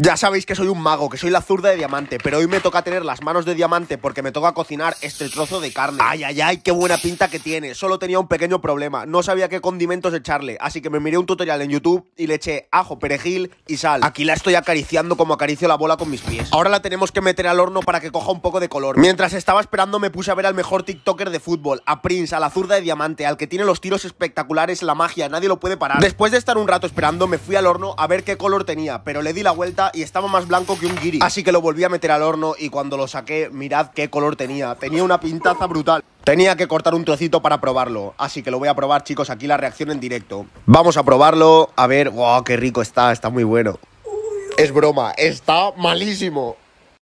Ya sabéis que soy un mago, que soy la zurda de diamante, pero hoy me toca tener las manos de diamante porque me toca cocinar este trozo de carne. Ay, ay, ay, qué buena pinta que tiene. Solo tenía un pequeño problema, no sabía qué condimentos echarle, así que me miré un tutorial en YouTube y le eché ajo, perejil y sal. Aquí la estoy acariciando como acaricio la bola con mis pies. Ahora la tenemos que meter al horno para que coja un poco de color. Mientras estaba esperando me puse a ver al mejor TikToker de fútbol, a Prince, a la zurda de diamante, al que tiene los tiros espectaculares, la magia, nadie lo puede parar. Después de estar un rato esperando me fui al horno a ver qué color tenía, pero le di la vuelta y estaba más blanco que un guiri. Así que lo volví a meter al horno y cuando lo saqué, mirad qué color tenía. Tenía una pintaza brutal. Tenía que cortar un trocito para probarlo, así que lo voy a probar, chicos, aquí la reacción en directo. Vamos a probarlo, a ver, wow, qué rico está, está muy bueno. Es broma, está malísimo.